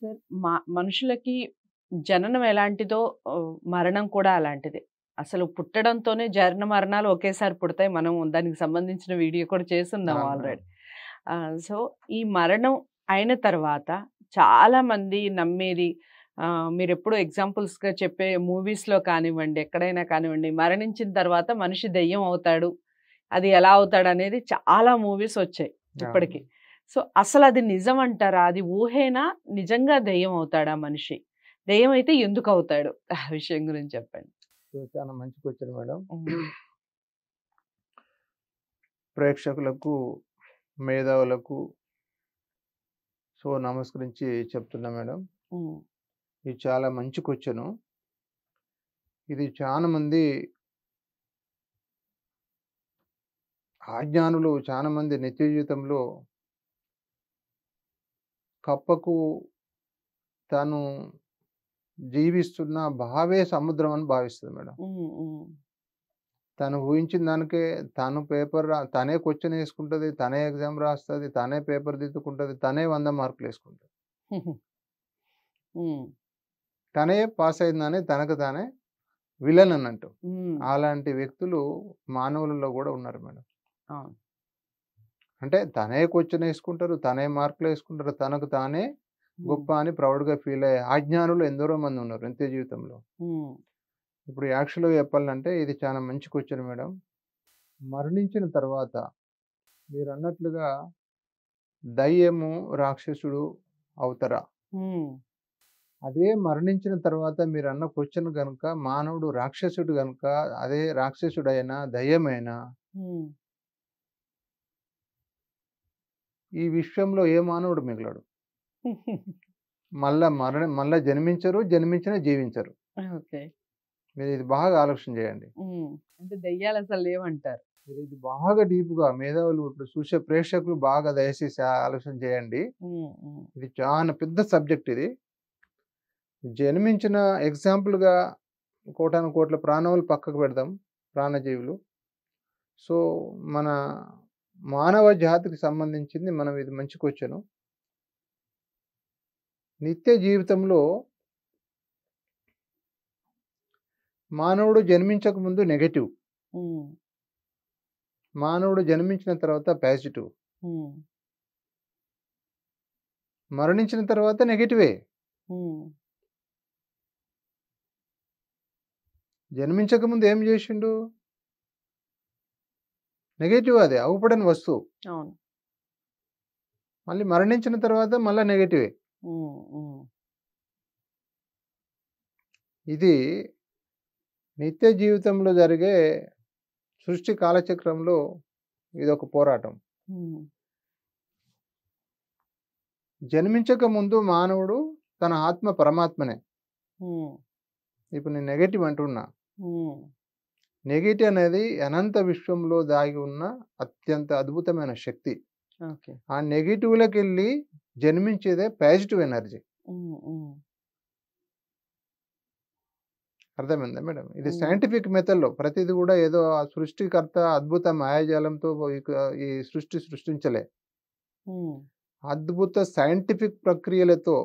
sir మనుషులకి జననం ఎలాంటిదో మరణం కూడా అలాంటిది అసలు పుట్టడంతోనే జరణ మరణాలు ఒకేసారి పుడతాయి మనం దానికి సంబంధించిన వీడియో కూడా చేస్తున్నాం ఆల్రెడీ సో ఈ మరణం అయిన తర్వాత చాలా మంది నమ్మేది మీరు ఎప్పుడు ఎగ్జాంపుల్స్గా చెప్పే మూవీస్లో కానివ్వండి ఎక్కడైనా కానివ్వండి మరణించిన తర్వాత మనిషి దెయ్యం అవుతాడు అది ఎలా అవుతాడు అనేది చాలా మూవీస్ వచ్చాయి ఇప్పటికి సో అసలు అది నిజం అంటారా అది ఊహేనా నిజంగా దయ్యం అవుతాడా మనిషి దయ్యం అయితే ఎందుకు అవుతాడు ఆ విషయం గురించి చెప్పండి చాలా మంచి క్వశ్చన్ మేడం ప్రేక్షకులకు మేధావులకు సో నమస్కరించి చెప్తున్నా మేడం ఇది చాలా మంచి క్వశ్చన్ ఇది చాలా మంది ఆజ్ఞానులు చాలా మంది నిత్య జీవితంలో కప్పకు తను జీవిస్తున్న భావే సముద్రం అని భావిస్తుంది మేడం తను ఊహించిన దానికే తను పేపర్ తనే క్వశ్చన్ వేసుకుంటుంది తనే ఎగ్జామ్ రాస్తుంది తనే పేపర్ దిద్దుకుంటుంది తనే వంద మార్కులు వేసుకుంటుంది తనే పాస్ అయిందని తనకు తానే విలన్ అన్నట్టు అలాంటి వ్యక్తులు మానవులలో కూడా ఉన్నారు మేడం అంటే తనే క్వశ్చన్ వేసుకుంటారు తనే మార్కులు వేసుకుంటారు తనకు తానే గొప్ప అని ప్రౌడ్గా ఫీల్ అయ్యే ఆజ్ఞానులు ఎందరో మంది ఉన్నారు నిత్య జీవితంలో ఇప్పుడు యాక్చువల్గా చెప్పాలంటే ఇది చాలా మంచి క్వశ్చన్ మేడం మరణించిన తర్వాత మీరు అన్నట్లుగా దయ్యము రాక్షసుడు అవుతారా అదే మరణించిన తర్వాత మీరు అన్న క్వశ్చన్ కనుక మానవుడు రాక్షసుడు కనుక అదే రాక్షసుడైనా దయ్యమైనా ఈ విశ్వంలో ఏ మానవుడు మిగలడు మళ్ళా మరణ మళ్ళా జన్మించరు జన్మించిన జీవించరు మీరు ఇది బాగా ఆలోచన చేయండి అంటే దయ్యాలు అసలు లేవంటారు మీరు ఇది బాగా డీప్ గా మేధావులు ఇప్పుడు చూసే ప్రేక్షకులు బాగా దయచేసి ఆలోచన చేయండి ఇది చాలా పెద్ద సబ్జెక్ట్ ఇది జన్మించిన ఎగ్జాంపుల్గా కోటాను కోట్ల ప్రాణములు పక్కకు పెడదాం ప్రాణజీవులు సో మన మానవ జాతికి సంబంధించింది మనం ఇది మంచి క్వశ్చను నిత్య జీవితంలో మానవుడు జన్మించక ముందు నెగటివ్ మానవుడు జన్మించిన తర్వాత పాజిటివ్ మరణించిన తర్వాత నెగటివే జన్మించక ముందు ఏం చేసిండు నెగటివ్ అది అవ్వపడని వస్తువు మళ్ళీ మరణించిన తర్వాత మళ్ళీ నెగిటివే ఇది నిత్య జీవితంలో జరిగే సృష్టి కాలచక్రంలో ఇది ఒక పోరాటం జన్మించక ముందు మానవుడు తన ఆత్మ పరమాత్మనే ఇప్పుడు నేను నెగటివ్ అంటున్నా నెగిటివ్ అనేది అనంత విశ్వంలో దాగి ఉన్న అత్యంత అద్భుతమైన శక్తి ఆ నెగిటివ్లోకి వెళ్ళి జన్మించేదే పాజిటివ్ ఎనర్జీ అర్థమైందా మేడం ఇది సైంటిఫిక్ మెథడ్లో ప్రతిది కూడా ఏదో ఆ సృష్టికర్త అద్భుత మాయాజాలంతో ఈ సృష్టి సృష్టించలే అద్భుత సైంటిఫిక్ ప్రక్రియలతో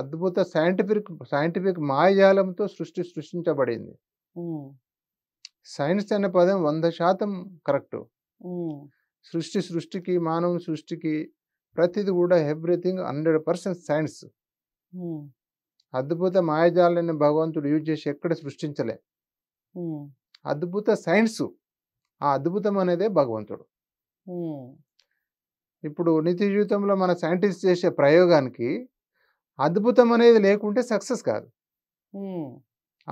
అద్భుత సైంటిఫిక్ సైంటిఫిక్ మాయాజాలంతో సృష్టి సృష్టించబడింది సైన్స్ అనే పదం వంద శాతం కరెక్ట్ సృష్టి సృష్టికి మానవం సృష్టికి ప్రతిది కూడా ఎవ్రీథింగ్ హండ్రెడ్ పర్సెంట్ సైన్స్ అద్భుత మాయజాలని భగవంతుడు యూజ్ చేసి ఎక్కడ సృష్టించలే అద్భుత సైన్స్ ఆ అద్భుతం అనేదే భగవంతుడు ఇప్పుడు నిత్య జీవితంలో మన సైంటిస్ట్ చేసే ప్రయోగానికి అద్భుతం అనేది లేకుంటే సక్సెస్ కాదు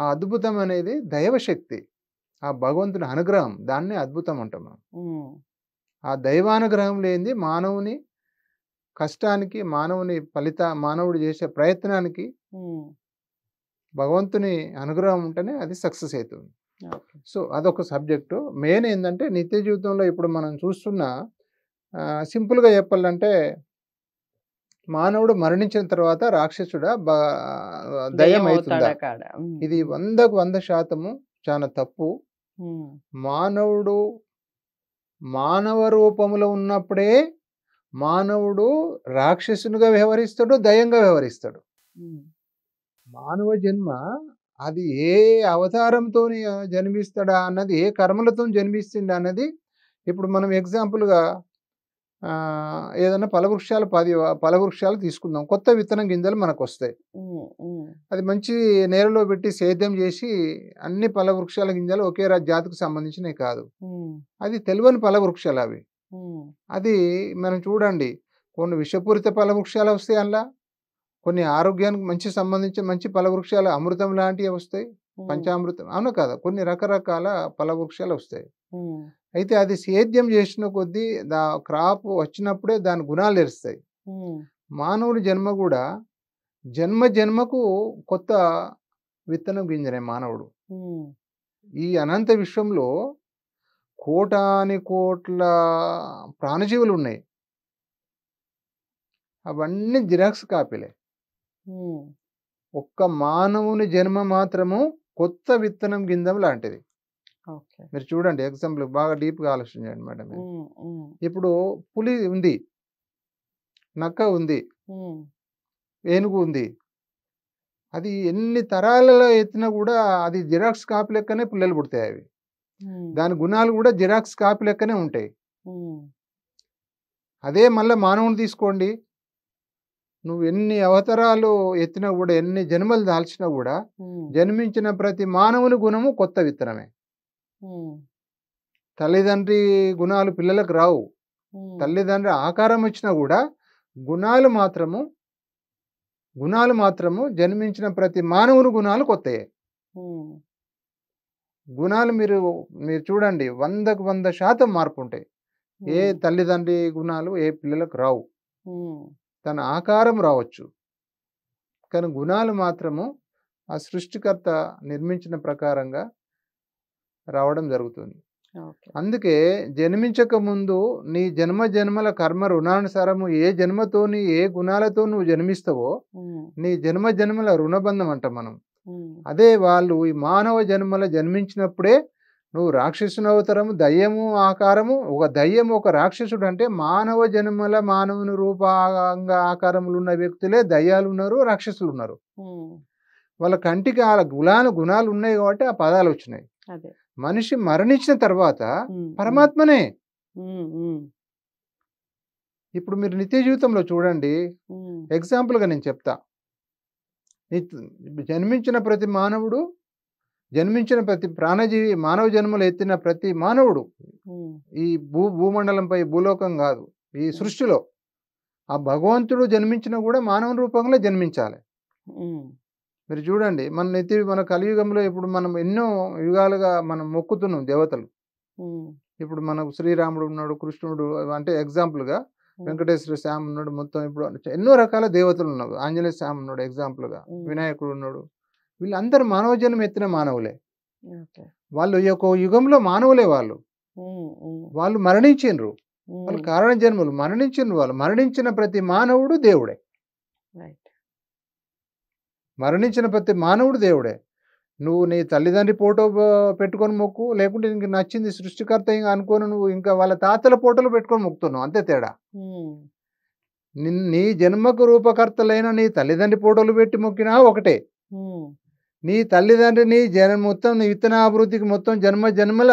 ఆ అద్భుతం అనేది దైవశక్తి ఆ భగవంతుని అనుగ్రహం దాన్నే అద్భుతం అంటాం మనం ఆ దైవానుగ్రహం లేనిది మానవుని కష్టానికి మానవుని ఫలిత మానవుడు చేసే ప్రయత్నానికి భగవంతుని అనుగ్రహం ఉంటేనే అది సక్సెస్ అవుతుంది సో అదొక సబ్జెక్టు మెయిన్ ఏంటంటే నిత్య జీవితంలో ఇప్పుడు మనం చూస్తున్న సింపుల్గా చెప్పాలంటే మానవుడు మరణించిన తర్వాత రాక్షసుడా దయ్యం ఇది వందకు వంద శాతము చాలా తప్పు మానవుడు మానవ రూపంలో ఉన్నప్పుడే మానవుడు రాక్షసునిగా వ్యవహరిస్తాడు దయంగా వ్యవహరిస్తాడు మానవ జన్మ అది ఏ అవతారంతో జన్మిస్తాడా అన్నది ఏ కర్మలతో జన్మిస్తుండా అన్నది ఇప్పుడు మనం ఎగ్జాంపుల్గా ఏదైనా పలవృక్షాలు పది పలవృక్షాలు తీసుకుందాం కొత్త విత్తనం గింజలు మనకు వస్తాయి అది మంచి నేలలో పెట్టి సేద్యం చేసి అన్ని పల వృక్షాల గింజలు ఒకే జాతికి సంబంధించినవి కాదు అది తెలియని పల వృక్షాలు అవి అది మనం చూడండి కొన్ని విషపూరిత పల వృక్షాలు వస్తాయి అందులో కొన్ని ఆరోగ్యానికి మంచి సంబంధించి మంచి పల వృక్షాలు అమృతం లాంటివి వస్తాయి పంచామృతం అవును కదా కొన్ని రకరకాల పల వృక్షాలు వస్తాయి అయితే అది సేద్యం చేసిన కొద్దీ దా క్రాప్ వచ్చినప్పుడే దాని గుణాలు ఎరుస్తాయి మానవుడి జన్మ కూడా జన్మ జన్మకు కొత్త విత్తనం గింజనే మానవుడు ఈ అనంత విశ్వంలో కోటాని కోట్ల ప్రాణజీవులు ఉన్నాయి అవన్నీ జిరాక్స్ కాపీలే ఒక్క మానవుని జన్మ మాత్రము కొత్త విత్తనం గింజం లాంటిది మీరు చూడండి ఎగ్జాంపుల్ బాగా డీప్గా ఆలోచన చేయండి మేడం ఇప్పుడు పులి ఉంది నక్క ఉంది ఏనుగు ఉంది అది ఎన్ని తరాలలో ఎత్తినా కూడా అది జిరాక్స్ కాపీ లెక్కనే పిల్లలు పుడతాయి అవి దాని గుణాలు కూడా జిరాక్స్ కాపీ లెక్కనే ఉంటాయి అదే మళ్ళీ మానవుని తీసుకోండి నువ్వు ఎన్ని అవతారాలు ఎత్తినా కూడా ఎన్ని జన్మలు దాల్చినా కూడా జన్మించిన ప్రతి మానవుని గుణము కొత్త విత్తనమే తల్లిదండ్రి గుణాలు పిల్లలకు రావు తల్లిదండ్రి ఆకారం వచ్చినా కూడా గుణాలు మాత్రము గుణాలు మాత్రము జన్మించిన ప్రతి మానవుని గుణాలు కొత్తయే గుణాలు మీరు మీరు చూడండి వందకు వంద శాతం మార్పు ఉంటాయి ఏ తల్లిదండ్రి గుణాలు ఏ పిల్లలకు రావు తన ఆకారం రావచ్చు కానీ గుణాలు మాత్రము ఆ సృష్టికర్త నిర్మించిన ప్రకారంగా రావడం జరుగుతుంది అందుకే జన్మించక ముందు నీ జన్మ జన్మల కర్మ రుణానుసారము ఏ జన్మతో ఏ గుణాలతో నువ్వు జన్మిస్తావో నీ జన్మ జన్మల రుణబంధం అంట మనం అదే వాళ్ళు ఈ మానవ జన్మల జన్మించినప్పుడే నువ్వు రాక్షసుని అవతరము దయ్యము ఆకారము ఒక దయ్యము ఒక రాక్షసుడు అంటే మానవ జన్మల మానవుని రూపాంగా ఆకారములు ఉన్న వ్యక్తులే దయ్యాలు ఉన్నారు రాక్షసులు ఉన్నారు వాళ్ళ కంటికి వాళ్ళ గుణాలు గుణాలు ఉన్నాయి కాబట్టి ఆ పదాలు వచ్చినాయి మనిషి మరణించిన తర్వాత పరమాత్మనే ఇప్పుడు మీరు నిత్య జీవితంలో చూడండి ఎగ్జాంపుల్గా నేను చెప్తా జన్మించిన ప్రతి మానవుడు జన్మించిన ప్రతి ప్రాణజీవి మానవ జన్మలు ఎత్తిన ప్రతి మానవుడు ఈ భూ భూమండలంపై భూలోకం కాదు ఈ సృష్టిలో ఆ భగవంతుడు జన్మించిన కూడా మానవ రూపంలో జన్మించాలి మీరు చూడండి మన నెత్తి మన కలియుగంలో ఇప్పుడు మనం ఎన్నో యుగాలుగా మనం మొక్కుతున్నాం దేవతలు ఇప్పుడు మన శ్రీరాముడు ఉన్నాడు కృష్ణుడు అంటే ఎగ్జాంపుల్గా వెంకటేశ్వర స్వామి ఉన్నాడు మొత్తం ఇప్పుడు ఎన్నో రకాల దేవతలు ఉన్నారు ఆంజనేయ స్వామి ఉన్నాడు ఎగ్జాంపుల్గా వినాయకుడు ఉన్నాడు వీళ్ళందరూ మానవ జన్మ ఎత్తిన మానవులే వాళ్ళు ఈ యొక్క యుగంలో మానవులే వాళ్ళు వాళ్ళు మరణించిండ్రు వాళ్ళు కారణ జన్మలు మరణించిన వాళ్ళు మరణించిన ప్రతి మానవుడు దేవుడే మరణించిన ప్రతి మానవుడు దేవుడే నువ్వు నీ తల్లిదండ్రి ఫోటో పెట్టుకొని మొక్కు లేకుంటే నీకు నచ్చింది సృష్టికర్త ఇంకా అనుకోను నువ్వు ఇంకా వాళ్ళ తాతల ఫోటోలు పెట్టుకొని మొక్కుతున్నావు అంతే తేడా నీ జన్మకు రూపకర్తలైన నీ తల్లిదండ్రి ఫోటోలు పెట్టి మొక్కినా ఒకటే నీ తల్లిదండ్రి నీ జన్మ మొత్తం నీ విత్తన అభివృద్ధికి మొత్తం జన్మ జన్మల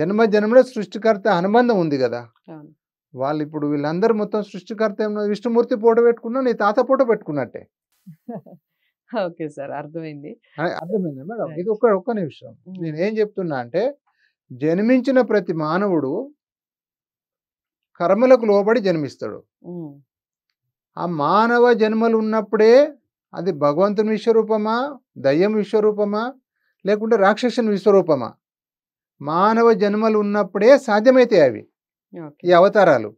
జన్మ జన్మల సృష్టికర్త అనుబంధం ఉంది కదా వాళ్ళు ఇప్పుడు వీళ్ళందరూ మొత్తం సృష్టికర్త విష్ణుమూర్తి ఫోటో పెట్టుకున్నా నీ తాత ఫోటో పెట్టుకున్నట్టే ఓకే సార్ అర్థమైంది అర్థమైంది మేడం ఇది ఒక్క ఒక్క నిమిషం నేను ఏం చెప్తున్నా అంటే జన్మించిన ప్రతి మానవుడు కర్మలకు లోబడి జన్మిస్తాడు ఆ మానవ జన్మలు ఉన్నప్పుడే అది భగవంతుని విశ్వరూపమా దయ్యం విశ్వరూపమా లేకుంటే రాక్షసుని విశ్వరూపమా మానవ జన్మలు ఉన్నప్పుడే సాధ్యమైతే అవి ఈ అవతారాలు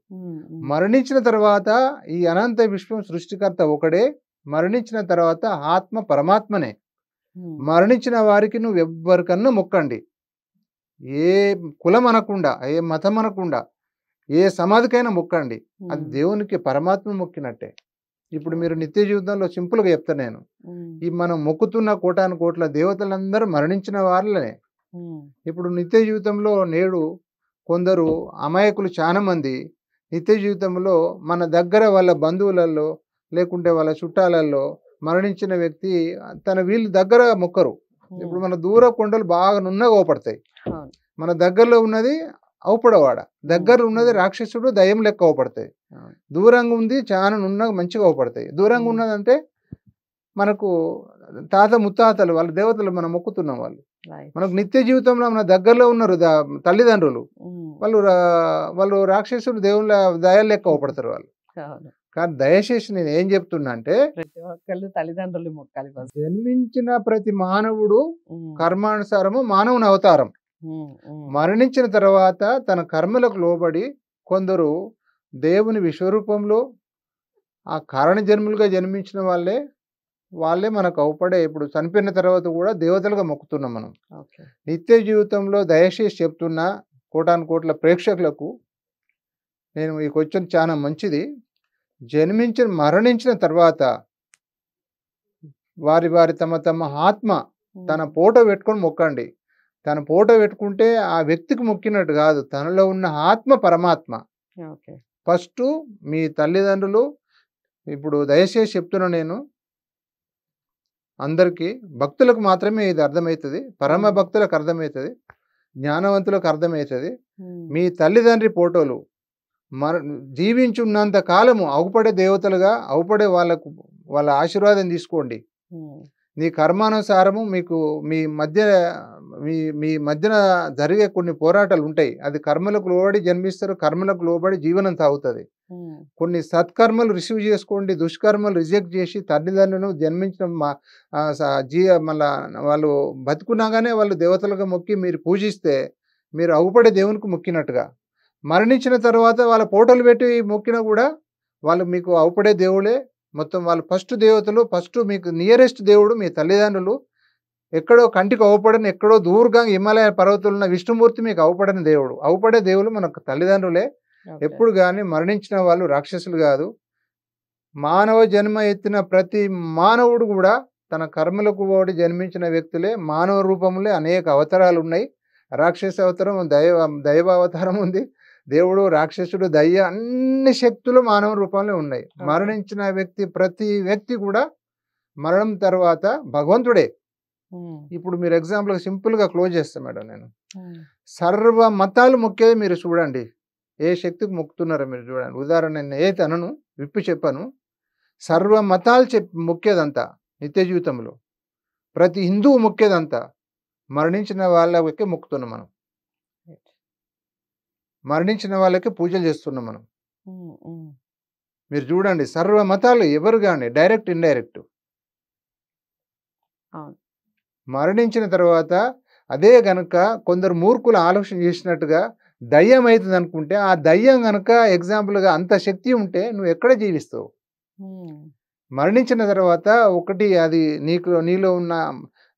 మరణించిన తర్వాత ఈ అనంత విశ్వం సృష్టికర్త ఒకడే మరణించిన తర్వాత ఆత్మ పరమాత్మనే మరణించిన వారికి నువ్వు ఎవ్వరికన్నా మొక్కండి ఏ కులం అనకుండా ఏ మతం అనకుండా ఏ సమాధికైనా మొక్కండి అది దేవునికి పరమాత్మ మొక్కినట్టే ఇప్పుడు మీరు నిత్య జీవితంలో సింపుల్గా చెప్తా నేను ఈ మనం మొక్కుతున్న కోటాను కోట్ల దేవతలందరూ మరణించిన వాళ్ళనే ఇప్పుడు నిత్య జీవితంలో నేడు కొందరు అమాయకులు చాలా మంది నిత్య జీవితంలో మన దగ్గర వాళ్ళ బంధువులలో లేకుంటే వాళ్ళ చుట్టాలల్లో మరణించిన వ్యక్తి తన వీళ్ళు దగ్గర మొక్కరు ఇప్పుడు మన దూర కొండలు బాగా నున్నగా ఓపడతాయి మన దగ్గరలో ఉన్నది అవుపడవాడ దగ్గర ఉన్నది రాక్షసుడు దయం లెక్క అవపడతాయి దూరంగా ఉంది చాలా నున్న మంచిగా ఓపడతాయి దూరంగా ఉన్నదంటే మనకు తాత ముత్తాతలు వాళ్ళ దేవతలు మనం మొక్కుతున్నాం వాళ్ళు మనకు నిత్య జీవితంలో మన దగ్గరలో ఉన్నారు తల్లిదండ్రులు వాళ్ళు వాళ్ళు రాక్షసుడు దేవుళ్ళ దయాలు లెక్క అవపడతారు వాళ్ళు కానీ దయచేసి నేను ఏం చెప్తున్నా అంటే ప్రతి ఒక్కళ్ళు తల్లిదండ్రులు మొక్కాలి జన్మించిన ప్రతి మానవుడు కర్మానుసారము మానవుని అవతారం మరణించిన తర్వాత తన కర్మలకు లోబడి కొందరు దేవుని విశ్వరూపంలో ఆ కారణ జన్ములుగా జన్మించిన వాళ్ళే వాళ్ళే మనకు అవపడే ఇప్పుడు చనిపోయిన తర్వాత కూడా దేవతలుగా మొక్కుతున్నాం మనం నిత్య జీవితంలో దయచేసి చెప్తున్న కోటాను కోట్ల ప్రేక్షకులకు నేను ఈ క్వశ్చన్ చాలా మంచిది జన్మించిన మరణించిన తర్వాత వారి వారి తమ తమ ఆత్మ తన పూట పెట్టుకొని మొక్కండి తన పూట పెట్టుకుంటే ఆ వ్యక్తికి మొక్కినట్టు కాదు తనలో ఉన్న ఆత్మ పరమాత్మ ఫస్ట్ మీ తల్లిదండ్రులు ఇప్పుడు దయచేసి చెప్తున్నా నేను అందరికీ భక్తులకు మాత్రమే ఇది అర్థమవుతుంది పరమ భక్తులకు అర్థమవుతుంది జ్ఞానవంతులకు అర్థమవుతుంది మీ తల్లిదండ్రి ఫోటోలు మన జీవించున్నంత కాలము అవుపడే దేవతలుగా అవుపడే వాళ్ళకు వాళ్ళ ఆశీర్వాదం తీసుకోండి నీ కర్మానుసారము మీకు మీ మధ్య మీ మీ మధ్యన జరిగే కొన్ని పోరాటాలు ఉంటాయి అది కర్మలకు లోబడి జన్మిస్తారు కర్మలకు లోబడి జీవనం తాగుతుంది కొన్ని సత్కర్మలు రిసీవ్ చేసుకోండి దుష్కర్మలు రిజెక్ట్ చేసి తల్లిదండ్రులను జన్మించిన జీ మళ్ళా వాళ్ళు బతుకున్నాగానే వాళ్ళు దేవతలుగా మొక్కి మీరు పూజిస్తే మీరు అగుపడే దేవునికి మొక్కినట్టుగా మరణించిన తర్వాత వాళ్ళ పోటలు పెట్టి మొక్కినా కూడా వాళ్ళు మీకు అవుపడే దేవుడే మొత్తం వాళ్ళు ఫస్ట్ దేవతలు ఫస్ట్ మీకు నియరెస్ట్ దేవుడు మీ తల్లిదండ్రులు ఎక్కడో కంటికి అవపడని ఎక్కడో దూరంగా హిమాలయ పర్వతులు ఉన్న విష్ణుమూర్తి మీకు అవపడని దేవుడు అవపడే దేవుడు మనకు తల్లిదండ్రులే ఎప్పుడు కానీ మరణించిన వాళ్ళు రాక్షసులు కాదు మానవ జన్మ ఎత్తిన ప్రతి మానవుడు కూడా తన కర్మలకు ఓడి జన్మించిన వ్యక్తులే మానవ రూపంలో అనేక అవతారాలు ఉన్నాయి రాక్షస అవతారం దైవ అవతారం ఉంది దేవుడు రాక్షసుడు దయ్య అన్ని శక్తులు మానవ రూపంలో ఉన్నాయి మరణించిన వ్యక్తి ప్రతి వ్యక్తి కూడా మరణం తర్వాత భగవంతుడే ఇప్పుడు మీరు ఎగ్జాంపుల్ సింపుల్గా క్లోజ్ చేస్తాను మేడం నేను సర్వ మతాలు మొక్కేవి మీరు చూడండి ఏ శక్తికి మొక్కుతున్నారో మీరు చూడండి ఉదాహరణ నేను ఏ తనను విప్పి చెప్పాను సర్వ మతాలు చెప్ ముఖ్యదంతా నిత్య జీవితంలో ప్రతి హిందువు ముఖ్యదంతా మరణించిన వాళ్ళకి మొక్కుతున్నాం మనం మరణించిన వాళ్ళకి పూజలు చేస్తున్నాం మనం మీరు చూడండి సర్వ మతాలు ఎవరు కానీ డైరెక్ట్ ఇండైరెక్ట్ మరణించిన తర్వాత అదే గనక కొందరు మూర్ఖులు ఆలోచన చేసినట్టుగా దయ్యం అవుతుంది అనుకుంటే ఆ దయ్యం గనక ఎగ్జాంపుల్గా అంత శక్తి ఉంటే నువ్వు ఎక్కడ జీవిస్తావు మరణించిన తర్వాత ఒకటి అది నీకు నీలో ఉన్న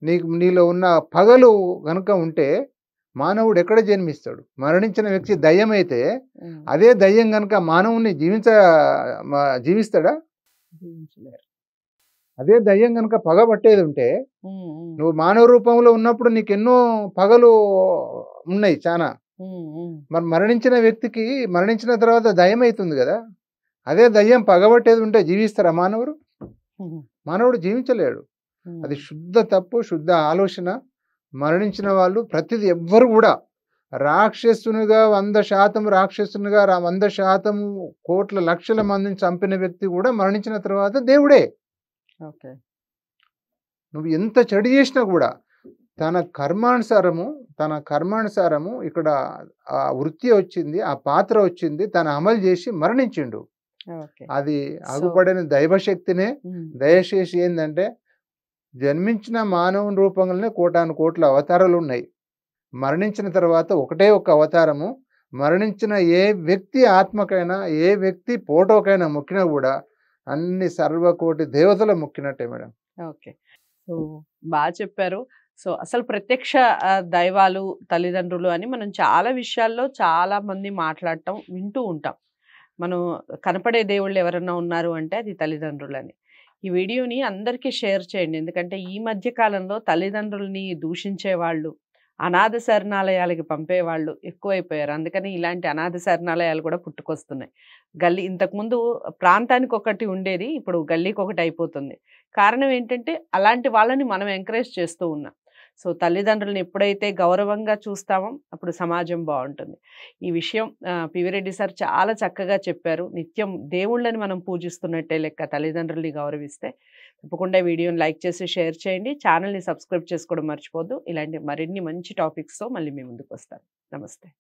నీకు నీలో ఉన్న పగలు గనుక ఉంటే మానవుడు ఎక్కడ జన్మిస్తాడు మరణించిన వ్యక్తి దయ్యం అయితే అదే దయ్యం కనుక మానవుని జీవించ జీవిస్తాడా అదే దయ్యం కనుక పగ పట్టేది ఉంటే నువ్వు మానవ రూపంలో ఉన్నప్పుడు నీకు ఎన్నో పగలు ఉన్నాయి చాలా మరి మరణించిన వ్యక్తికి మరణించిన తర్వాత దయ్యం అవుతుంది కదా అదే దయ్యం పగబట్టేది ఉంటే జీవిస్తారా మానవుడు మానవుడు జీవించలేడు అది శుద్ధ తప్పు శుద్ధ ఆలోచన మరణించిన వాళ్ళు ప్రతిది ఎవ్వరు కూడా రాక్షసునిగా వంద శాతం రాక్షసునిగా వంద శాతం కోట్ల లక్షల మందిని చంపిన వ్యక్తి కూడా మరణించిన తర్వాత దేవుడే ఓకే నువ్వు ఎంత చెడు చేసినా కూడా తన కర్మానుసారము తన కర్మానుసారము ఇక్కడ ఆ వృత్తి వచ్చింది ఆ పాత్ర వచ్చింది తన అమలు చేసి మరణించిండు అది అగుపడిన దైవశక్తినే దయచేసి ఏంటంటే జన్మించిన మానవుని రూపంలోనే కోటాను కోట్ల అవతారాలు ఉన్నాయి మరణించిన తర్వాత ఒకటే ఒక అవతారము మరణించిన ఏ వ్యక్తి ఆత్మకైనా ఏ వ్యక్తి ఫోటోకైనా మొక్కినా కూడా అన్ని సర్వకోటి దేవతలు మొక్కినట్టే మేడం ఓకే సో బాగా చెప్పారు సో అసలు ప్రత్యక్ష దైవాలు తల్లిదండ్రులు అని మనం చాలా విషయాల్లో చాలా మంది మాట్లాడటం వింటూ ఉంటాం మనం కనపడే దేవుళ్ళు ఎవరైనా ఉన్నారు అంటే అది తల్లిదండ్రులని ఈ వీడియోని అందరికీ షేర్ చేయండి ఎందుకంటే ఈ మధ్య కాలంలో తల్లిదండ్రుల్ని దూషించే వాళ్ళు అనాథ శరణాలయాలకి పంపేవాళ్ళు ఎక్కువైపోయారు అందుకని ఇలాంటి అనాథ శరణాలయాలు కూడా పుట్టుకొస్తున్నాయి గల్లీ ఇంతకుముందు ప్రాంతానికి ఒకటి ఉండేది ఇప్పుడు గల్లీకి ఒకటి అయిపోతుంది కారణం ఏంటంటే అలాంటి వాళ్ళని మనం ఎంకరేజ్ చేస్తూ ఉన్నాం సో తల్లిదండ్రులను ఎప్పుడైతే గౌరవంగా చూస్తామో అప్పుడు సమాజం బాగుంటుంది ఈ విషయం పివిరెడ్డి సార్ చాలా చక్కగా చెప్పారు నిత్యం దేవుళ్ళని మనం పూజిస్తున్నట్టే లెక్క తల్లిదండ్రుల్ని గౌరవిస్తే తప్పకుండా వీడియోని లైక్ చేసి షేర్ చేయండి ఛానల్ని సబ్స్క్రైబ్ చేసుకోవడం మర్చిపోద్దు ఇలాంటి మరిన్ని మంచి టాపిక్స్తో మళ్ళీ మీ ముందుకు వస్తాను నమస్తే